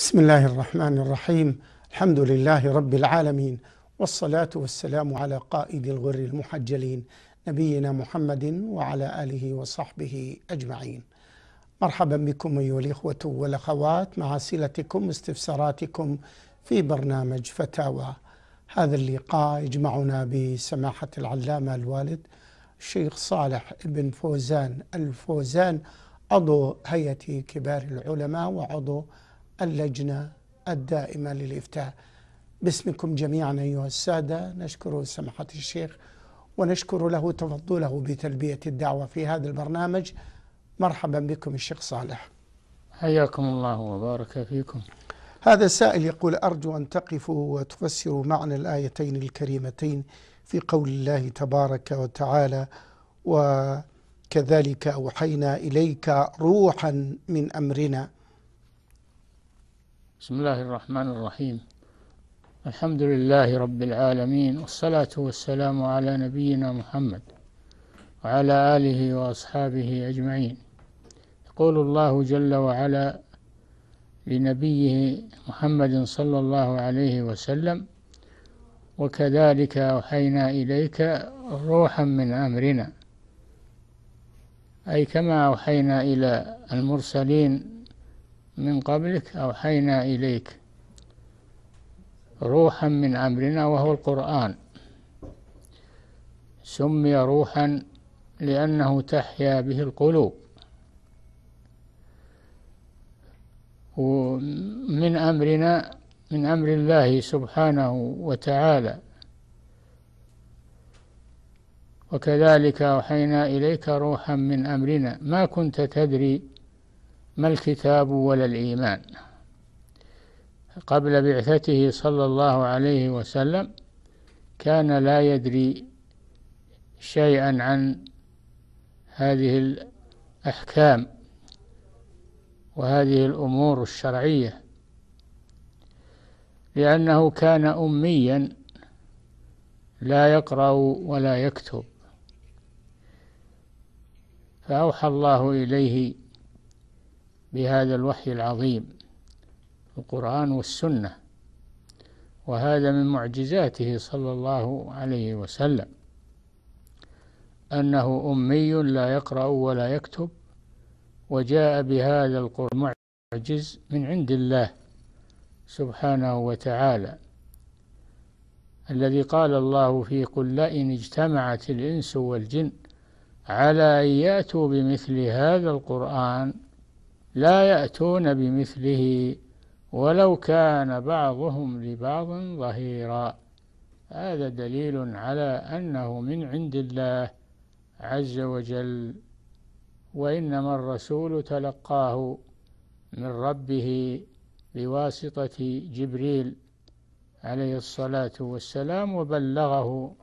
بسم الله الرحمن الرحيم الحمد لله رب العالمين والصلاة والسلام على قائد الغر المحجلين نبينا محمد وعلى آله وصحبه أجمعين مرحبا بكم أيها الإخوة والأخوات مع أسئلتكم استفساراتكم في برنامج فتاوى هذا اللقاء يجمعنا بسماحة العلامة الوالد الشيخ صالح بن فوزان الفوزان عضو هيئة كبار العلماء وعضو اللجنة الدائمة للإفتاء باسمكم جميعا أيها السادة نشكر سماحة الشيخ ونشكر له تفضله بتلبية الدعوة في هذا البرنامج مرحبا بكم الشيخ صالح حياكم الله وبارك فيكم هذا السائل يقول أرجو أن تقفوا وتفسروا معنى الآيتين الكريمتين في قول الله تبارك وتعالى وكذلك أوحينا إليك روحا من أمرنا بسم الله الرحمن الرحيم الحمد لله رب العالمين والصلاة والسلام على نبينا محمد وعلى آله وأصحابه أجمعين يقول الله جل وعلا لنبيه محمد صلى الله عليه وسلم وكذلك أوحينا إليك روحا من أمرنا أي كما أوحينا إلى المرسلين من قبلك أوحينا إليك روحا من أمرنا وهو القرآن سمي روحا لأنه تحيا به القلوب ومن أمرنا من أمر الله سبحانه وتعالى وكذلك أوحينا إليك روحا من أمرنا ما كنت تدري ما الكتاب ولا الإيمان قبل بعثته صلى الله عليه وسلم كان لا يدري شيئا عن هذه الأحكام وهذه الأمور الشرعية لأنه كان أميا لا يقرأ ولا يكتب فأوحى الله إليه بهذا الوحي العظيم القرآن والسنة وهذا من معجزاته صلى الله عليه وسلم أنه أمي لا يقرأ ولا يكتب وجاء بهذا القرآن معجز من عند الله سبحانه وتعالى الذي قال الله في قل لئن اجتمعت الإنس والجن على أن يأتوا بمثل هذا القرآن لا يأتون بمثله ولو كان بعضهم لبعض ظهيرا هذا دليل على أنه من عند الله عز وجل وإنما الرسول تلقاه من ربه بواسطة جبريل عليه الصلاة والسلام وبلغه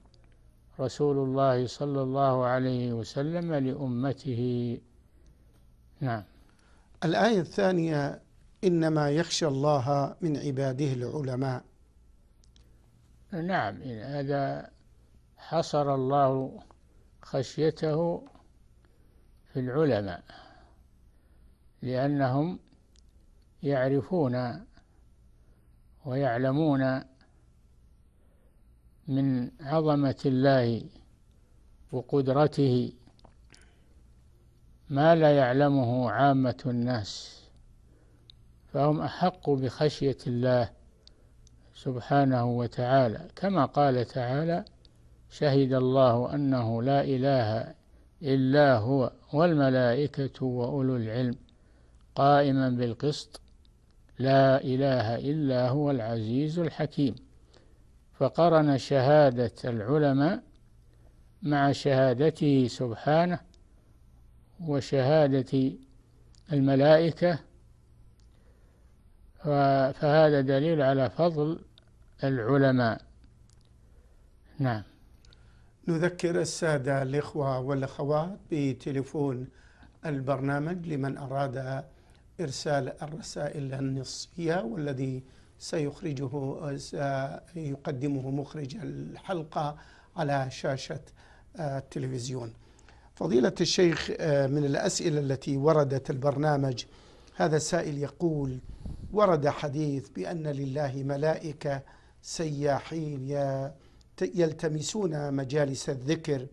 رسول الله صلى الله عليه وسلم لأمته نعم الآية الثانية إنما يخشى الله من عباده العلماء نعم إن هذا حصر الله خشيته في العلماء لأنهم يعرفون ويعلمون من عظمة الله وقدرته ما لا يعلمه عامة الناس فهم أحق بخشية الله سبحانه وتعالى كما قال تعالى شهد الله أنه لا إله إلا هو والملائكة وأولو العلم قائما بالقسط لا إله إلا هو العزيز الحكيم فقرن شهادة العلماء مع شهادته سبحانه وشهادة الملائكة فهذا دليل على فضل العلماء نعم نذكر السادة الإخوة والأخوات بتليفون البرنامج لمن أراد إرسال الرسائل النصية والذي سيخرجه سيقدمه مخرج الحلقة على شاشة التلفزيون فضيلة الشيخ آه، من الأسئلة التي وردت البرنامج هذا السائل يقول ورد حديث بأن لله ملائكة سياحين يلتمسون مجالس الذكر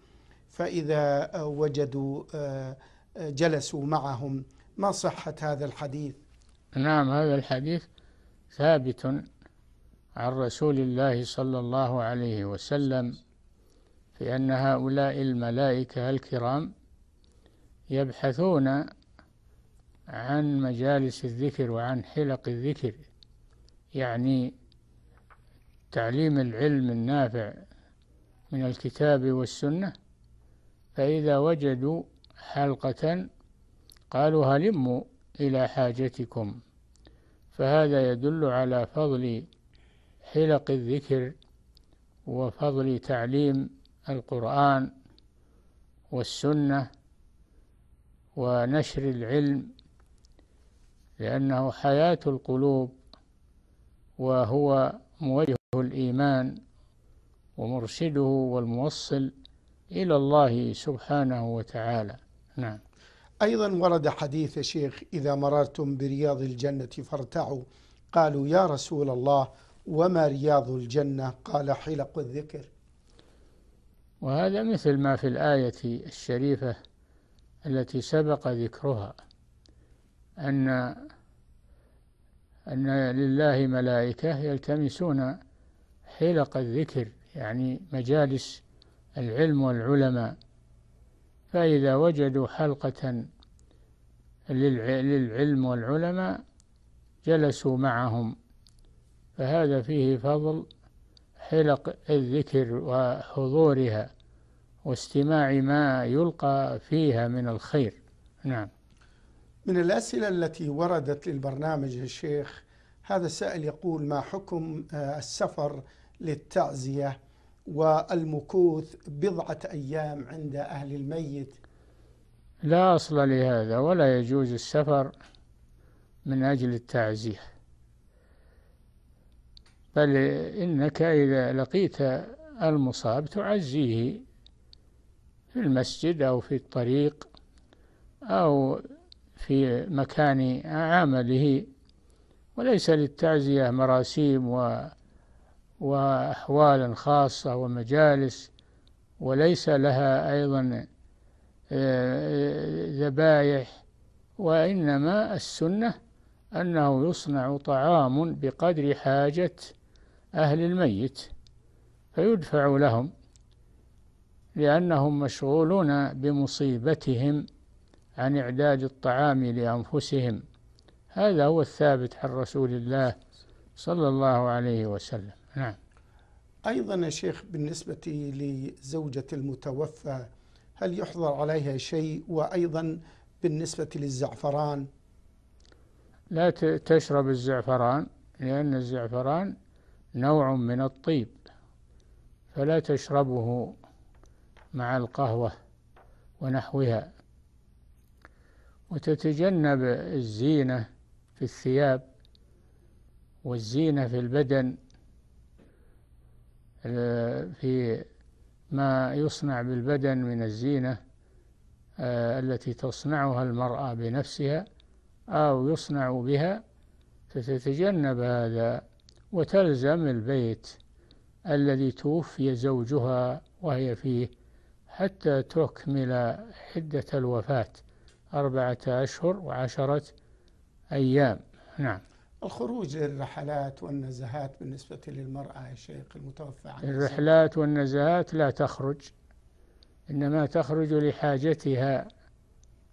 فإذا وجدوا آه، جلسوا معهم ما صحة هذا الحديث نعم هذا الحديث ثابت عن رسول الله صلى الله عليه وسلم في أن هؤلاء الملائكة الكرام يبحثون عن مجالس الذكر وعن حلق الذكر يعني تعليم العلم النافع من الكتاب والسنة فإذا وجدوا حلقة قالوا هلموا إلى حاجتكم فهذا يدل على فضل حلق الذكر وفضل تعليم القرآن والسنة ونشر العلم لأنه حياة القلوب وهو موجه الإيمان ومرشده والموصل إلى الله سبحانه وتعالى نعم أيضا ورد حديث شيخ إذا مررتم برياض الجنة فارتعوا قالوا يا رسول الله وما رياض الجنة قال حلق الذكر وهذا مثل ما في الآية الشريفة التي سبق ذكرها أن أن لله ملائكة يلتمسون حلق الذكر يعني مجالس العلم والعلماء فإذا وجدوا حلقة للعلم والعلماء جلسوا معهم فهذا فيه فضل حلق الذكر وحضورها واستماع ما يلقى فيها من الخير نعم من الأسئلة التي وردت للبرنامج الشيخ هذا السائل يقول ما حكم آه، السفر للتعزية والمكوث بضعة أيام عند أهل الميت لا أصل لهذا ولا يجوز السفر من أجل التعزية بل إنك إذا لقيت المصاب تعزيه في المسجد أو في الطريق أو في مكان عمله وليس للتعزية مراسيم و وأحوال خاصة ومجالس وليس لها أيضا آه، آه، ذبايح وإنما السنة أنه يصنع طعام بقدر حاجة أهل الميت فيدفع لهم لأنهم مشغولون بمصيبتهم عن إعداد الطعام لأنفسهم هذا هو الثابت عن رسول الله صلى الله عليه وسلم نعم أيضا يا شيخ بالنسبة لزوجة المتوفى هل يحظر عليها شيء وأيضا بالنسبة للزعفران لا تشرب الزعفران لأن الزعفران نوع من الطيب فلا تشربه مع القهوة ونحوها وتتجنب الزينة في الثياب والزينة في البدن آه، في ما يصنع بالبدن من الزينة آه، التي تصنعها المرأة بنفسها أو يصنع بها فتتجنب هذا وتلزم البيت الذي توفي زوجها وهي فيه حتى تكمل حدة الوفاة أربعة أشهر وعشرة أيام نعم الخروج للرحلات والنزهات بالنسبة للمرأة يا شيخ المتوفى عنها الرحلات والنزهات لا تخرج إنما تخرج لحاجتها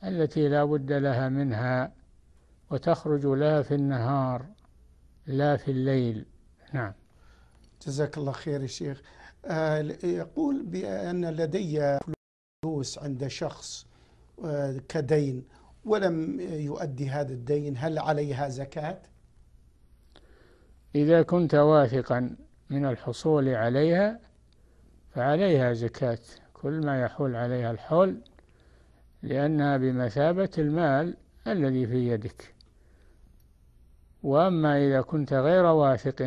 التي لا بد لها منها وتخرج لا في النهار لا في الليل نعم جزاك الله خير يا شيخ آه، يقول بأن لدي فلوس عند شخص آه، كدين ولم يؤدي هذا الدين هل عليها زكاة؟ إذا كنت واثقا من الحصول عليها فعليها زكاة كل ما يحول عليها الحول لأنها بمثابة المال الذي في يدك وأما إذا كنت غير واثق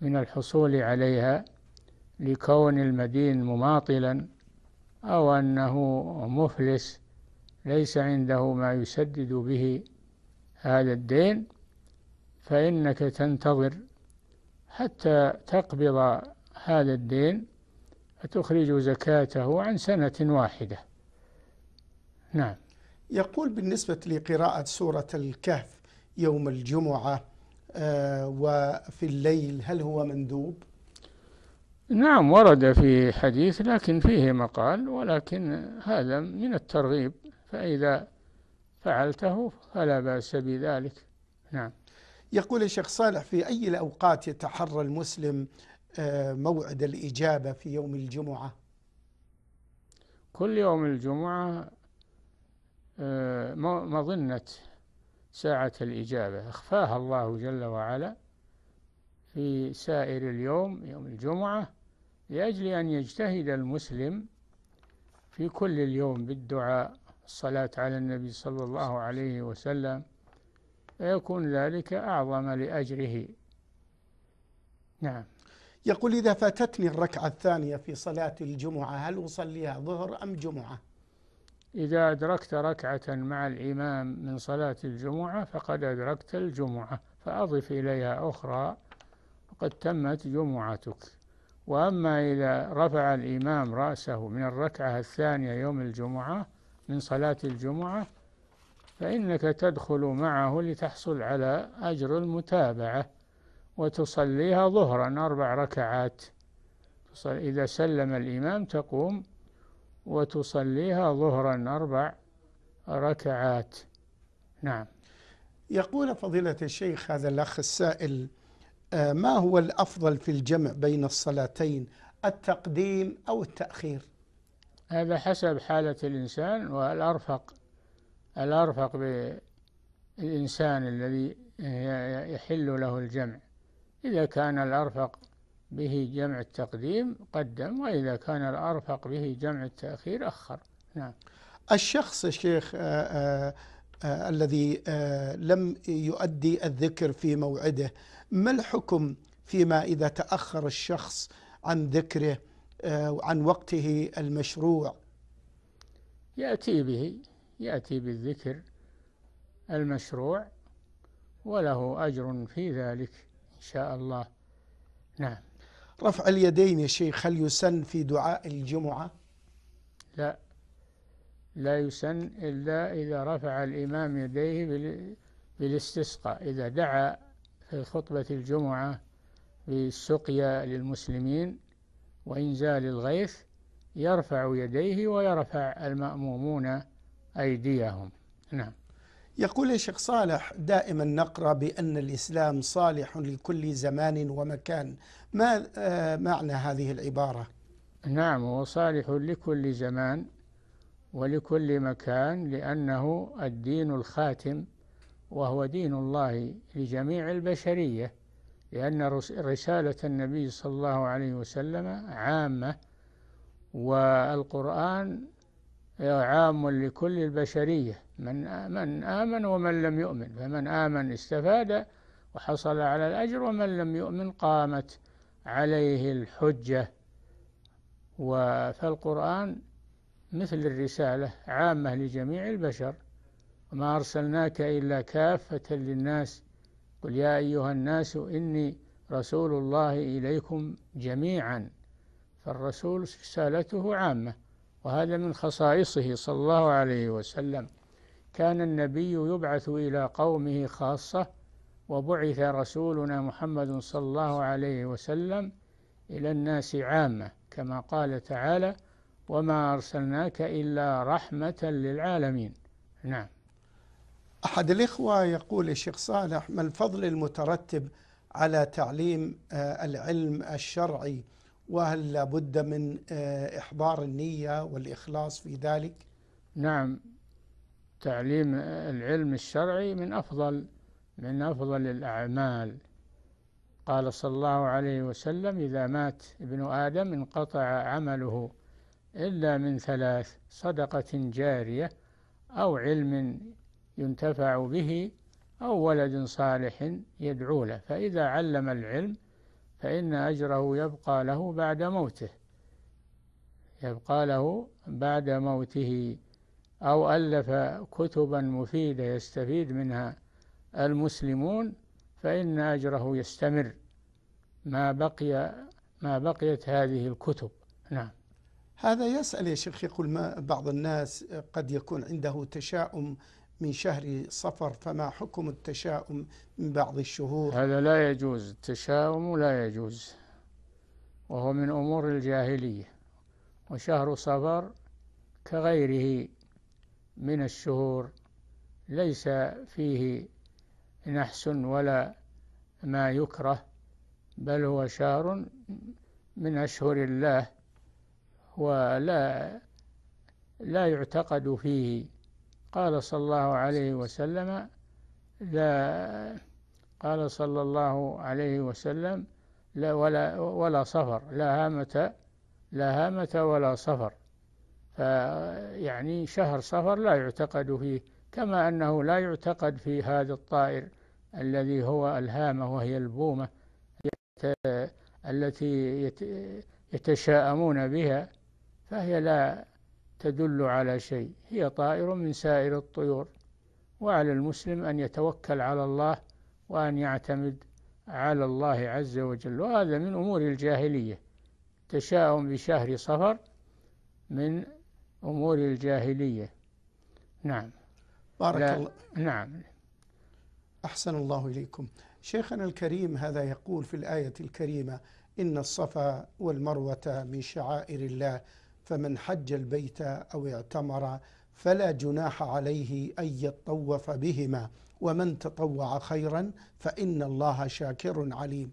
من الحصول عليها لكون المدين مماطلا أو أنه مفلس ليس عنده ما يسدد به هذا الدين فإنك تنتظر حتى تقبض هذا الدين فتخرج زكاته عن سنة واحدة نعم يقول بالنسبة لقراءة سورة الكهف يوم الجمعة آه، وفي الليل هل هو مندوب نعم ورد في حديث لكن فيه مقال ولكن هذا من الترغيب فإذا فعلته فلا بأس بذلك نعم يقول الشيخ صالح في أي الأوقات يتحرى المسلم آه، موعد الإجابة في يوم الجمعة كل يوم الجمعة آه، مظنة ساعة الإجابة أخفاها الله جل وعلا في سائر اليوم يوم الجمعة لأجل أن يجتهد المسلم في كل اليوم بالدعاء الصلاة على النبي صلى الله عليه وسلم فيكون ذلك أعظم لأجره نعم يقول إذا فاتتني الركعة الثانية في صلاة الجمعة هل أصليها ظهر أم جمعة إذا أدركت ركعة مع الإمام من صلاة الجمعة فقد أدركت الجمعة فأضف إليها أخرى وقد تمت جمعتك وأما إذا رفع الإمام رأسه من الركعة الثانية يوم الجمعة من صلاة الجمعة فإنك تدخل معه لتحصل على أجر المتابعة وتصليها ظهرا أربع ركعات إذا سلم الإمام تقوم وتصليها ظهرا أربع ركعات نعم يقول فضيلة الشيخ هذا الأخ السائل آه، ما هو الأفضل في الجمع بين الصلاتين التقديم أو التأخير هذا حسب حالة الإنسان والأرفق الأرفق بالإنسان الذي يحل له الجمع إذا كان الأرفق به جمع التقديم قدم وإذا كان الأرفق به جمع التأخير أخر نعم الشخص الشيخ آآ آه، آآ آه، آه، الذي آآ لم يؤدي الذكر في موعده ما الحكم فيما إذا تأخر الشخص عن ذكره عن وقته المشروع يأتي به يأتي بالذكر المشروع وله أجر في ذلك إن شاء الله نعم رفع اليدين يا شيخ هل يسن في دعاء الجمعة لا لا يسن إلا إذا رفع الإمام يديه بالاستسقاء إذا دعا في خطبة الجمعة بالسقيا للمسلمين وإنزال الغيث يرفع يديه ويرفع المأمومون أيديهم نعم يقول الشيخ صالح دائما نقرا بان الاسلام صالح لكل زمان ومكان، ما آه، معنى هذه العباره؟ نعم هو صالح لكل زمان ولكل مكان لانه الدين الخاتم وهو دين الله لجميع البشريه لان رساله النبي صلى الله عليه وسلم عامه والقران عام لكل البشرية من من آمن ومن لم يؤمن فمن آمن استفاد وحصل على الأجر ومن لم يؤمن قامت عليه الحجة فالقرآن مثل الرسالة عامة لجميع البشر وما أرسلناك إلا كافة للناس قل يا أيها الناس إني رسول الله إليكم جميعا فالرسول رسالته عامه وهذا من خصائصه صلى الله عليه وسلم كان النبي يبعث إلى قومه خاصة وبعث رسولنا محمد صلى الله عليه وسلم إلى الناس عامة كما قال تعالى وما أرسلناك إلا رحمة للعالمين نعم أحد الإخوة يقول الشيخ صالح ما الفضل المترتب على تعليم آه، العلم الشرعي وهل لابد من آه، إحضار النية والإخلاص في ذلك نعم تعليم العلم الشرعي من أفضل من أفضل الأعمال قال صلى الله عليه وسلم إذا مات ابن آدم انقطع عمله إلا من ثلاث صدقة جارية أو علم ينتفع به أو ولد صالح يدعو له فإذا علم العلم فإن أجره يبقى له بعد موته يبقى له بعد موته أو ألف كتبا مفيدة يستفيد منها المسلمون فإن أجره يستمر ما بقي ما بقيت هذه الكتب نعم هذا يسأل يا شيخ يقول ما بعض الناس قد يكون عنده تشاؤم من شهر صفر فما حكم التشاؤم من بعض الشهور هذا لا يجوز التشاؤم لا يجوز وهو من أمور الجاهلية وشهر صفر كغيره من الشهور ليس فيه نحس ولا ما يكره بل هو شهر من أشهر الله ولا لا يعتقد فيه قال صلى الله عليه وسلم لا قال صلى الله عليه وسلم لا ولا ولا صفر لا هامة لا هامة ولا صفر فيعني شهر صفر لا يعتقد فيه كما أنه لا يعتقد في هذا الطائر الذي هو الهامة وهي البومة التي يتشاءمون بها فهي لا تدل على شيء هي طائر من سائر الطيور وعلى المسلم أن يتوكل على الله وأن يعتمد على الله عز وجل وهذا من أمور الجاهلية تشاؤم بشهر صفر من أمور الجاهلية نعم بارك الله نعم أحسن الله إليكم شيخنا الكريم هذا يقول في الآية الكريمة إن الصفا والمروة من شعائر الله فمن حج البيت أو اعتمر فلا جناح عليه أن يطوف بهما ومن تطوع خيرا فإن الله شاكر عليم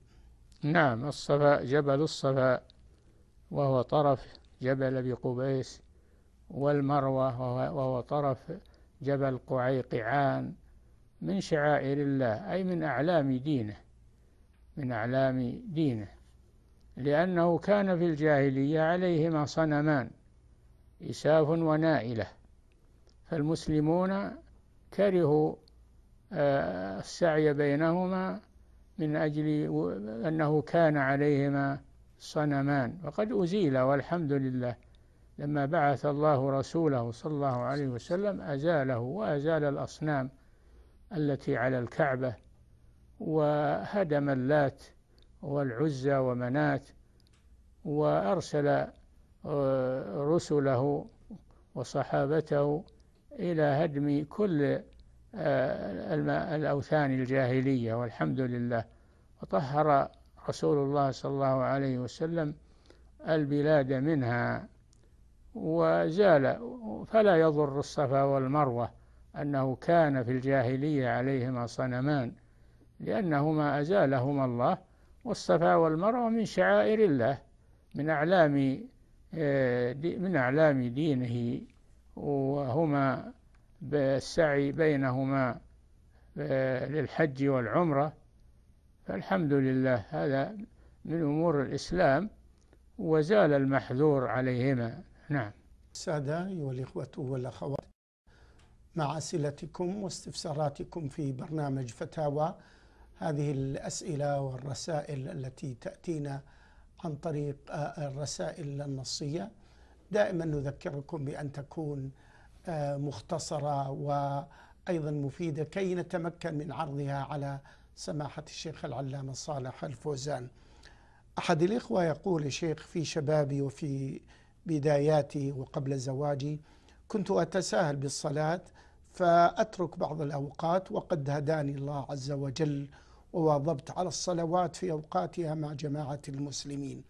نعم الصفا جبل الصفا وهو طرف جبل أبي قبيس والمروة وهو طرف جبل قعيقعان من شعائر الله أي من أعلام دينه من أعلام دينه لأنه كان في الجاهلية عليهما صنمان إساف ونائلة فالمسلمون كرهوا آه، السعي بينهما من أجل أنه كان عليهما صنمان وقد أزيل والحمد لله لما بعث الله رسوله صلى الله عليه وسلم أزاله وأزال الأصنام التي على الكعبة وهدم اللات والعزى ومنات وأرسل آه، رسله وصحابته إلى هدم كل آه، الأوثان الجاهلية والحمد لله وطهر رسول الله صلى الله عليه وسلم البلاد منها وزال فلا يضر الصفا والمروة أنه كان في الجاهلية عليهما صنمان لأنهما أزالهما الله والصفا والمروة من شعائر الله من أعلام آه، من أعلام دينه وهما بالسعي بينهما آه، للحج والعمرة فالحمد لله هذا من أمور الإسلام وزال المحذور عليهما نعم السادة أيها الإخوة والأخوات مع أسئلتكم واستفساراتكم في برنامج فتاوى هذه الأسئلة والرسائل التي تأتينا عن طريق آه، الرسائل النصية دائما نذكركم بأن تكون آه، مختصرة وأيضا مفيدة كي نتمكن من عرضها على سماحة الشيخ العلامة صالح الفوزان أحد الإخوة يقول شيخ في شبابي وفي بداياتي وقبل زواجي كنت أتساهل بالصلاة فأترك بعض الأوقات وقد هداني الله عز وجل وواظبت على الصلوات في أوقاتها مع جماعة المسلمين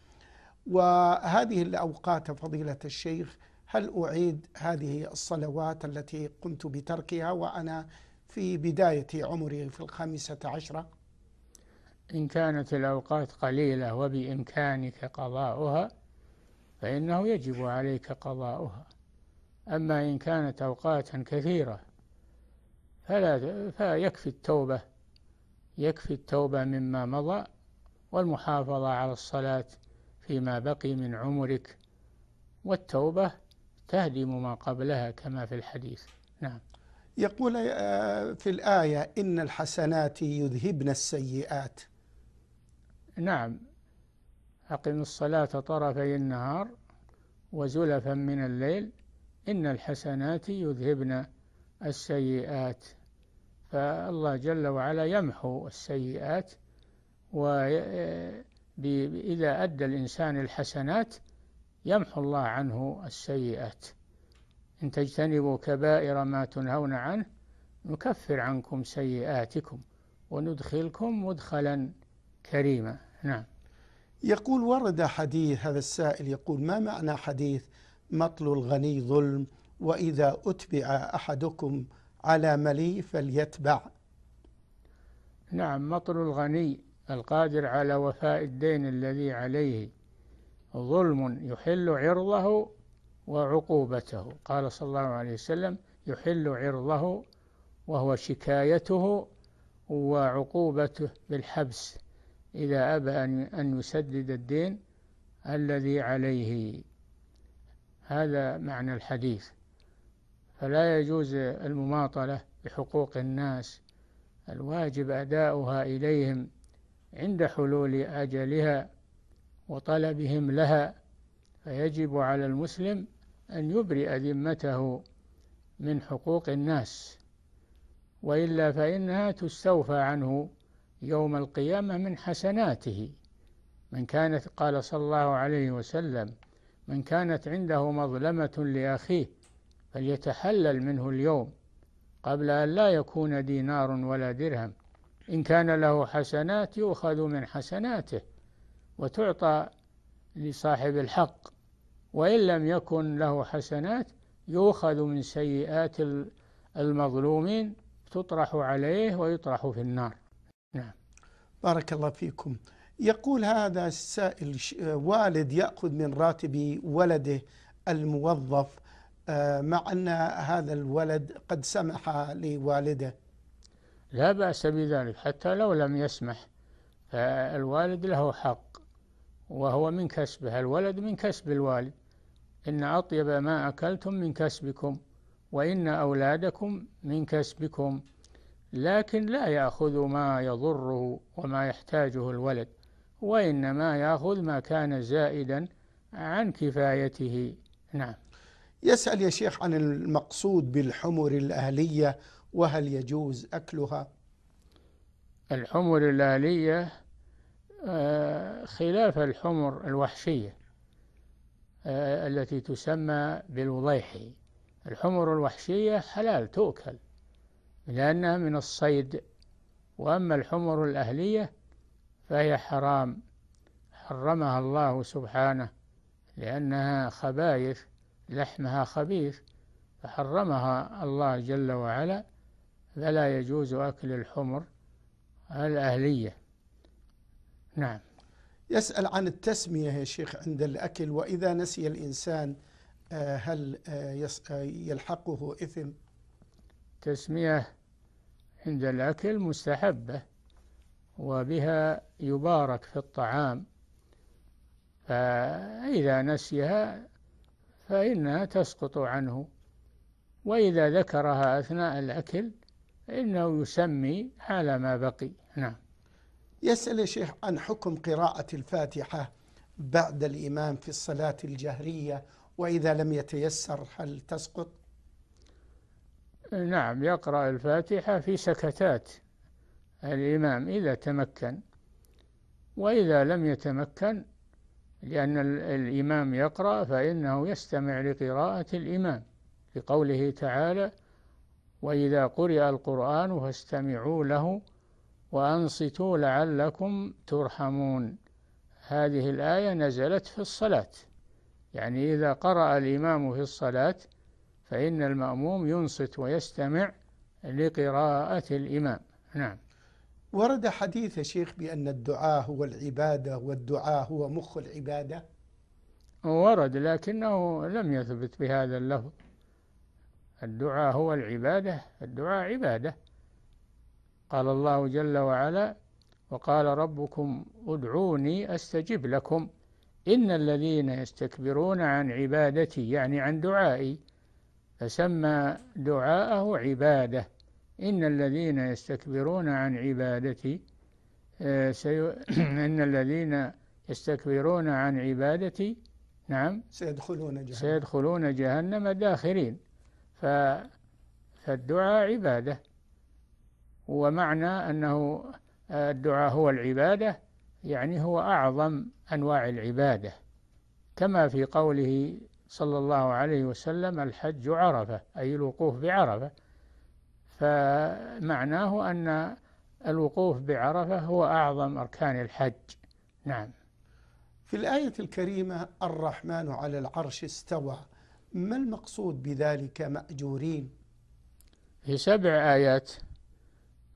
وهذه الأوقات فضيلة الشيخ هل أعيد هذه الصلوات التي قمت بتركها وأنا في بداية عمري في الخامسة عشرة إن كانت الأوقات قليلة وبإمكانك قضاؤها فإنه يجب عليك قضاؤها أما إن كانت أوقاتا كثيرة فلا فيكفي التوبة يكفي التوبة مما مضى والمحافظة على الصلاة فيما بقي من عمرك والتوبة تهدم ما قبلها كما في الحديث نعم يقول آه، في الآية إن الحسنات يذهبن السيئات نعم أقم الصلاة طرفي النهار وزلفا من الليل إن الحسنات يذهبن السيئات فالله جل وعلا يمحو السيئات وإذا أدى الإنسان الحسنات يمحو الله عنه السيئات إن تجتنبوا كبائر ما تنهون عنه نكفر عنكم سيئاتكم وندخلكم مدخلا كريما نعم يقول ورد حديث هذا السائل يقول ما معنى حديث مطل الغني ظلم وإذا أتبع أحدكم على ملي فليتبع نعم مطر الغني القادر على وفاء الدين الذي عليه ظلم يحل عرضه وعقوبته قال صلى الله عليه وسلم يحل عرضه وهو شكايته وعقوبته بالحبس إذا أبى أن يسدد الدين الذي عليه هذا معنى الحديث فلا يجوز المماطلة بحقوق الناس الواجب أداؤها إليهم عند حلول أجلها وطلبهم لها فيجب على المسلم أن يبرئ ذمته من حقوق الناس وإلا فإنها تستوفى عنه يوم القيامة من حسناته من كانت قال صلى الله عليه وسلم من كانت عنده مظلمة لأخيه فليتحلل منه اليوم قبل أن لا يكون دينار ولا درهم إن كان له حسنات يؤخذ من حسناته وتعطى لصاحب الحق وإن لم يكن له حسنات يؤخذ من سيئات المظلومين تطرح عليه ويطرح في النار نعم بارك الله فيكم يقول هذا السائل والد يأخذ من راتب ولده الموظف آه، مع أن هذا الولد قد سمح لوالده لا بأس بذلك حتى لو لم يسمح فالوالد له حق وهو من كسبه الولد من كسب الوالد إن أطيب ما أكلتم من كسبكم وإن أولادكم من كسبكم لكن لا يأخذ ما يضره وما يحتاجه الولد وإنما يأخذ ما كان زائدا عن كفايته نعم يسأل يا شيخ عن المقصود بالحمر الأهلية وهل يجوز أكلها الحمر الآلية آه، خلاف الحمر الوحشية آه، التي تسمى بالوضيحي الحمر الوحشية حلال تؤكل لأنها من الصيد وأما الحمر الأهلية فهي حرام حرمها الله سبحانه لأنها خبائث لحمها خبيث فحرمها الله جل وعلا فلا يجوز أكل الحمر الأهلية نعم يسأل عن التسمية يا شيخ عند الأكل وإذا نسي الإنسان آه، هل آه، آه، يلحقه إثم تسمية عند الأكل مستحبة وبها يبارك في الطعام فإذا نسيها فإنها تسقط عنه وإذا ذكرها أثناء الأكل إنه يسمي على ما بقي نعم يسأل يا شيخ عن حكم قراءة الفاتحة بعد الإمام في الصلاة الجهرية وإذا لم يتيسر هل تسقط؟ نعم يقرأ الفاتحة في سكتات الإمام إذا تمكن وإذا لم يتمكن لأن الإمام يقرأ فإنه يستمع لقراءة الإمام لقوله تعالى وإذا قرئ القرآن فاستمعوا له وأنصتوا لعلكم ترحمون هذه الآية نزلت في الصلاة يعني إذا قرأ الإمام في الصلاة فإن المأموم ينصت ويستمع لقراءة الإمام نعم ورد حديث شيخ بأن الدعاء هو العبادة والدعاء هو مخ العبادة ورد لكنه لم يثبت بهذا اللفظ الدعاء هو العبادة الدعاء عبادة قال الله جل وعلا وقال ربكم ادعوني استجب لكم إن الذين يستكبرون عن عبادتي يعني عن دعائي فسمى دعاءه عباده إن الذين يستكبرون عن عبادتي آه، سي... إن الذين يستكبرون عن عبادتي نعم سيدخلون جهنم سيدخلون جهنم داخرين ف... فالدعاء عبادة ومعنى أنه آه، الدعاء هو العبادة يعني هو أعظم أنواع العبادة كما في قوله صلى الله عليه وسلم الحج عرفة أي الوقوف بعرفة فمعناه أن الوقوف بعرفة هو أعظم أركان الحج نعم في الآية الكريمة الرحمن على العرش استوى ما المقصود بذلك مأجورين في سبع آيات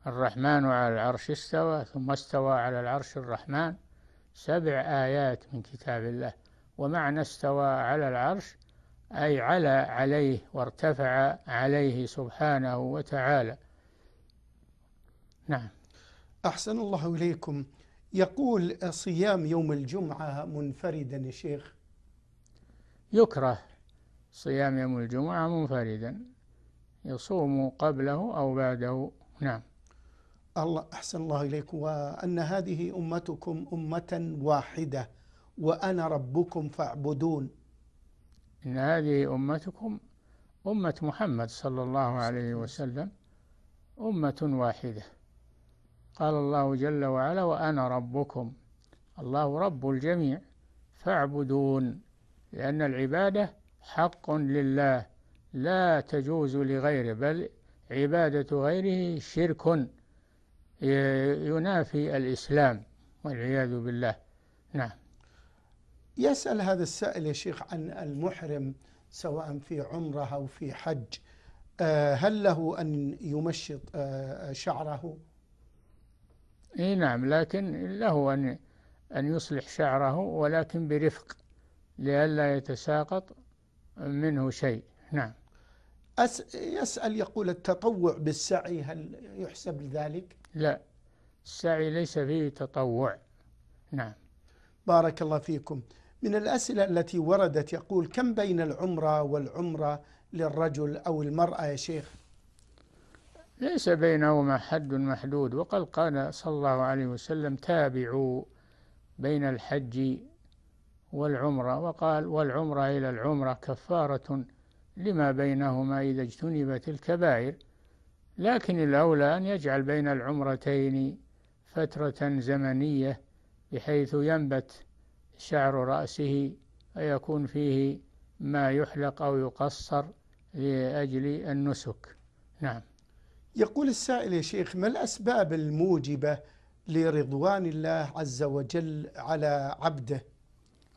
الرحمن على العرش استوى ثم استوى على العرش الرحمن سبع آيات من كتاب الله ومعنى استوى على العرش أي علا عليه وارتفع عليه سبحانه وتعالى نعم أحسن الله إليكم يقول صيام يوم الجمعة منفردا يا شيخ يكره صيام يوم الجمعة منفردا يصوم قبله أو بعده نعم الله أحسن الله إليكم وأن هذه أمتكم أمة واحدة وأنا ربكم فاعبدون إن هذه أمتكم أمة محمد صلى الله عليه وسلم أمة واحدة قال الله جل وعلا وأنا ربكم الله رب الجميع فاعبدون لأن العبادة حق لله لا تجوز لغيره بل عبادة غيره شرك ينافي الإسلام والعياذ بالله نعم يسأل هذا السائل يا شيخ عن المحرم سواء في عمره أو في حج آه، هل له أن يمشط آه، آه، شعره؟ اي نعم لكن له أن أن يصلح شعره ولكن برفق لئلا يتساقط منه شيء نعم أس يسأل يقول التطوع بالسعي هل يحسب ذلك؟ لا السعي ليس فيه تطوع نعم بارك الله فيكم من الأسئلة التي وردت يقول كم بين العمرة والعمرة للرجل أو المرأة يا شيخ ليس بينهما حد محدود وقد قال صلى الله عليه وسلم تابعوا بين الحج والعمرة وقال والعمرة إلى العمرة كفارة لما بينهما إذا اجتنبت الكبائر لكن الأولى أن يجعل بين العمرتين فترة زمنية بحيث ينبت شعر رأسه ويكون فيه ما يحلق أو يقصر لأجل النسك نعم يقول السائل يا شيخ ما الأسباب الموجبة لرضوان الله عز وجل على عبده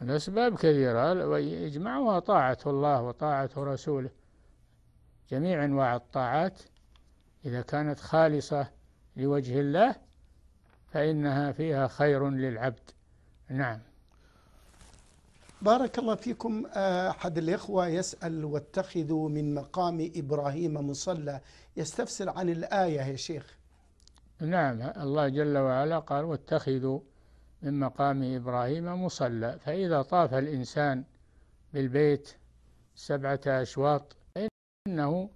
الأسباب كثيرة ويجمعها طاعة الله وطاعة رسوله جميع أنواع الطاعات إذا كانت خالصة لوجه الله فإنها فيها خير للعبد نعم بارك الله فيكم آه، أحد الإخوة يسأل واتخذوا من مقام إبراهيم مصلى يستفسر عن الآية يا شيخ نعم الله جل وعلا قال واتخذوا من مقام إبراهيم مصلى فإذا طاف الإنسان بالبيت سبعة أشواط فإنه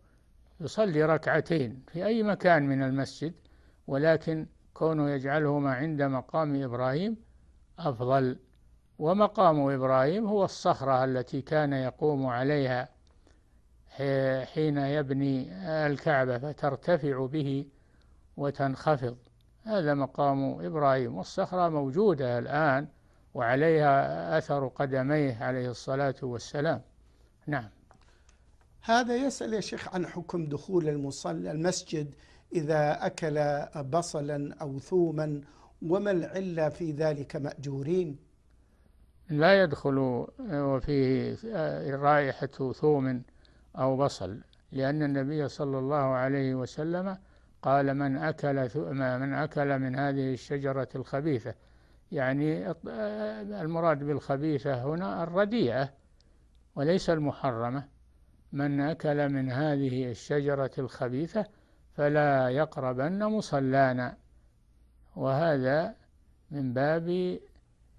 يصلي ركعتين في أي مكان من المسجد ولكن كونه يجعلهما عند مقام إبراهيم أفضل ومقام إبراهيم هو الصخرة التي كان يقوم عليها حين يبني الكعبة فترتفع به وتنخفض هذا مقام إبراهيم والصخرة موجودة الآن وعليها أثر قدميه عليه الصلاة والسلام نعم هذا يسأل يا شيخ عن حكم دخول المصلى المسجد إذا أكل بصلا أو ثوما وما العلة في ذلك مأجورين لا يدخل آه، وفيه آه، رائحة ثوم أو بصل لأن النبي صلى الله عليه وسلم قال من أكل من أكل من هذه الشجرة الخبيثة يعني آه، المراد بالخبيثة هنا الرديئة وليس المحرمة من أكل من هذه الشجرة الخبيثة فلا يقربن مصلانا وهذا من باب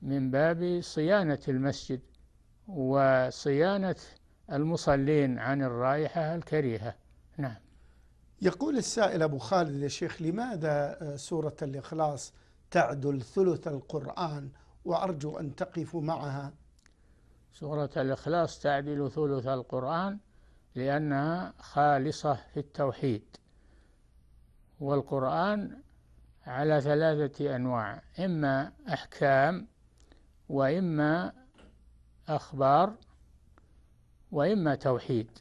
من باب صيانة المسجد وصيانة المصلين عن الرائحة الكريهة نعم يقول السائل أبو خالد يا شيخ لماذا سورة الإخلاص تعدل ثلث القرآن وأرجو أن تقفوا معها سورة الإخلاص تعدل ثلث القرآن لأنها خالصة في التوحيد والقرآن على ثلاثة أنواع إما أحكام وإما أخبار وإما توحيد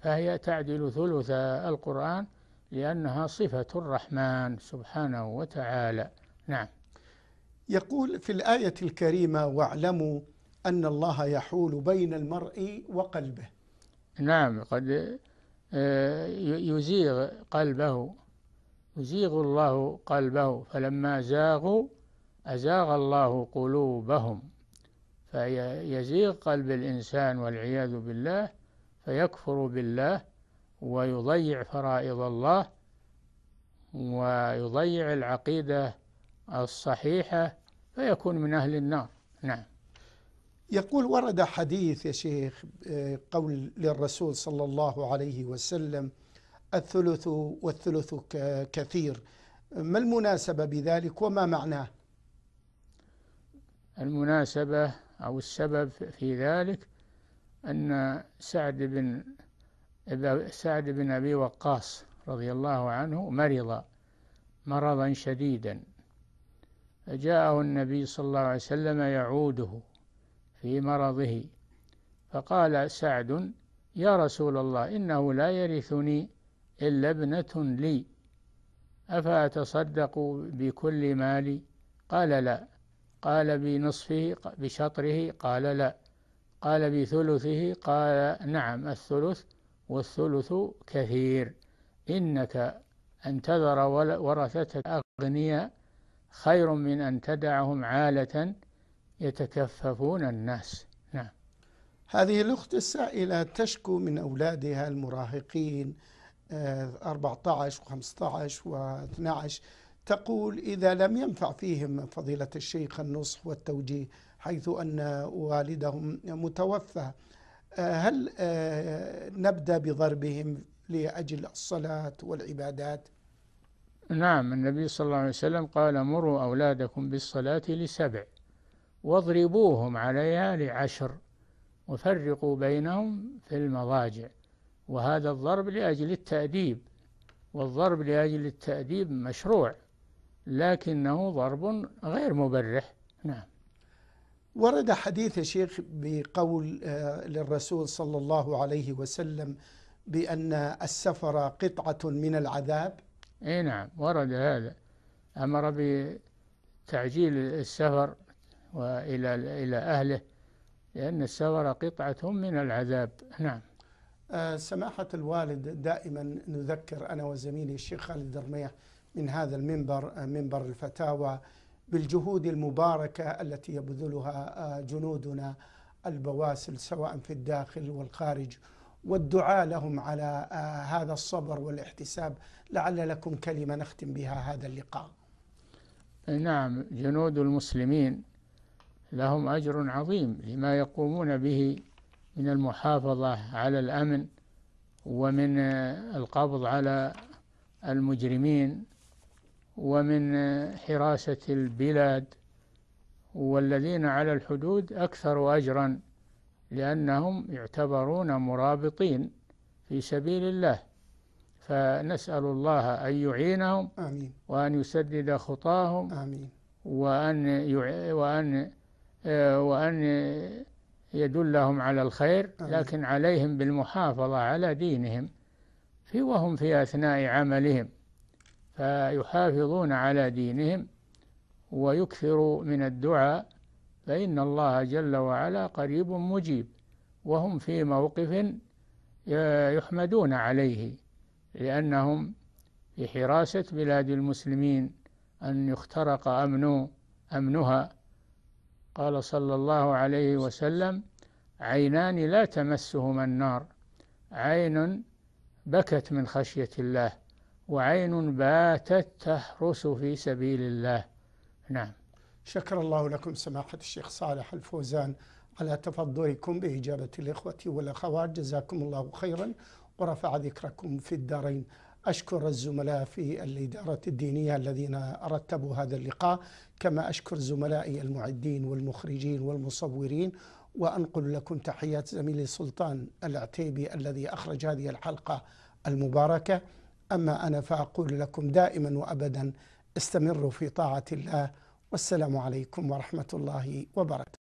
فهي تعدل ثلث القرآن لأنها صفة الرحمن سبحانه وتعالى نعم يقول في الآية الكريمة واعلموا أن الله يحول بين المرء وقلبه نعم قد آه، يزيغ قلبه يزيغ الله قلبه فلما زاغوا أزاغ الله قلوبهم فيزيغ قلب الإنسان والعياذ بالله فيكفر بالله ويضيع فرائض الله ويضيع العقيدة الصحيحة فيكون من أهل النار نعم يقول ورد حديث يا شيخ قول للرسول صلى الله عليه وسلم الثلث والثلث كثير ما المناسبة بذلك وما معناه المناسبة أو السبب في ذلك أن سعد بن سعد بن أبي وقاص رضي الله عنه مرض مرضا شديدا فجاءه النبي صلى الله عليه وسلم يعوده في مرضه فقال سعد يا رسول الله إنه لا يرثني إلا ابنة لي أفأتصدق بكل مالي قال لا قال بنصفه بشطره قال لا قال بثلثه قال نعم الثلث والثلث كثير إنك أن تذر ورثتك أغنياء خير من أن تدعهم عالة يتكففون الناس نعم هذه الأخت السائلة تشكو من أولادها المراهقين 14 و15 و12 تقول إذا لم ينفع فيهم فضيلة الشيخ النصح والتوجيه حيث أن والدهم متوفى آه، هل آه، نبدأ بضربهم لأجل الصلاة والعبادات نعم النبي صلى الله عليه وسلم قال مروا أولادكم بالصلاة لسبع واضربوهم عليها لعشر وفرقوا بينهم في المضاجع وهذا الضرب لأجل التأديب والضرب لأجل التأديب مشروع لكنه ضرب غير مبرح نعم ورد حديث شيخ بقول آه، للرسول صلى الله عليه وسلم بأن السفر قطعة من العذاب اي نعم ورد هذا أمر بتعجيل السفر وإلى إلى أهله لأن السفر قطعة من العذاب نعم آه، سماحة الوالد دائما نذكر أنا وزميلي الشيخ خالد درميح من هذا المنبر منبر الفتاوى بالجهود المباركة التي يبذلها آه، جنودنا البواسل سواء في الداخل والخارج والدعاء لهم على آه، هذا الصبر والاحتساب لعل لكم كلمة نختم بها هذا اللقاء نعم جنود المسلمين لهم أجر عظيم لما يقومون به من المحافظة على الأمن ومن آه، القبض على المجرمين ومن حراسة البلاد والذين على الحدود أكثر أجرا لأنهم يعتبرون مرابطين في سبيل الله فنسأل الله أن يعينهم آمين وأن يسدد خطاهم آمين وأن يع... وأن وأن يدلهم على الخير آمين لكن عليهم بالمحافظة على دينهم في وهم في أثناء عملهم فيحافظون على دينهم ويكثروا من الدعاء فإن الله جل وعلا قريب مجيب وهم في موقف آه، يحمدون عليه لأنهم في حراسة بلاد المسلمين أن يخترق أمن أمنها قال صلى الله عليه وسلم عينان لا تمسهما النار عين بكت من خشية الله وعين باتت تحرس في سبيل الله نعم شكر الله لكم سماحة الشيخ صالح الفوزان على تفضلكم بإجابة الإخوة والأخوات جزاكم الله خيرا ورفع ذكركم في الدارين أشكر الزملاء في الإدارة الدينية الذين رتبوا هذا اللقاء كما أشكر زملائي المعدين والمخرجين والمصورين وأنقل لكم تحيات زميلي سلطان العتيبي الذي أخرج هذه الحلقة المباركة أما أنا فأقول لكم دائما وأبدا استمروا في طاعة الله والسلام عليكم ورحمة الله وبركاته